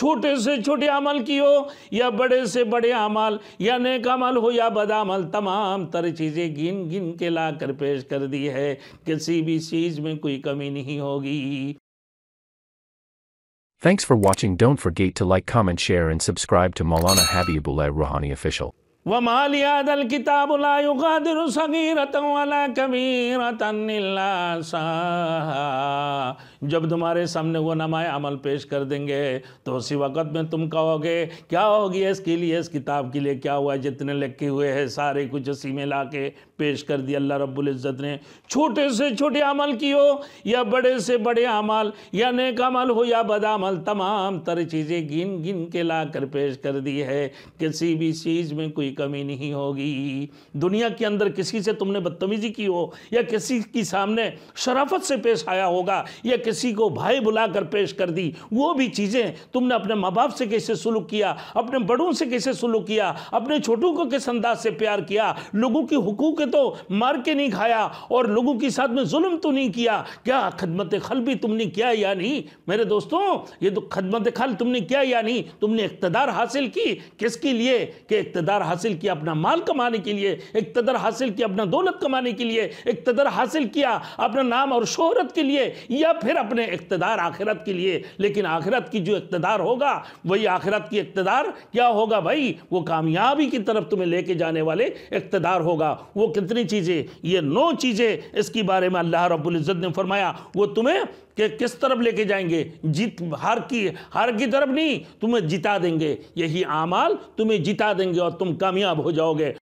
छोटे से छोटे अमल की हो या बड़े से बड़े अमल या नेक अमल हो या बदामल तमाम तरह चीज़ें गिन गिन के ला कर पेश कर दी है किसी भी चीज़ में कोई कमी नहीं होगी Thanks for watching. Don't forget to like, comment, share, and subscribe to Maulana Habibullahi Rouhani Official. Wa وما kitab la yughadiru saghiratan wa la kabiratan illa ساها जब तुम्हारे सामने वो नमाए अमल पेश कर देंगे तो उसी वक़्त में तुम कहोगे क्या होगी इसके लिए इस किताब के लिए क्या हुआ जितने लिखे हुए हैं सारे कुछ उसी में ला के पेश कर दिया अल्लाह रब्बुल इज़्ज़त ने छोटे से छोटे अमल की हो या बड़े से बड़े अमल या नेक अमल हो या बद अमल तमाम तर चीज़ें गिन गिन के ला कर पेश कर दी है किसी भी चीज़ में कोई कमी नहीं होगी दुनिया के अंदर किसी से तुमने बदतमीज़ी की हो या किसी के सामने शराफत से पेश आया होगा या किसी को भाई बुलाकर पेश कर दी वो भी चीज़ें तुमने अपने माँ बाप से कैसे सुलूक किया अपने बड़ों से कैसे सुलूक किया अपने छोटों को किस अंदाज से प्यार किया लोगों की हुकूक तो मार के नहीं खाया और लोगों के साथ में जुल्म तो नहीं किया क्या खदमत खल भी तुमने किया या नहीं मेरे दोस्तों ये तो खदमत खल तुमने किया या नहीं तुमने इकतदार हासिल की किसके लिए कि इकतदार हासिल किया अपना माल कमाने के लिए इकतदार हासिल किया अपना दौलत कमाने के लिए इकतदार हासिल किया अपना नाम और शोहरत के लिए या फिर अपने इकतदार आखिरत के लिए लेकिन आखिरत की जो इकतदार होगा वही आखिरत की इकतदार क्या होगा भाई वो कामयाबी की तरफ तुम्हें लेके जाने वाले इकतदार होगा वो कितनी चीज़ें ये नौ चीज़ें इसके बारे में अल्लाह रब्ज़त ने फरमाया वो तुम्हें कि किस तरफ लेके जाएंगे जीत हार की हार की तरफ नहीं तुम्हें जिता देंगे यही आमाल तुम्हें जिता देंगे और तुम कामयाब हो जाओगे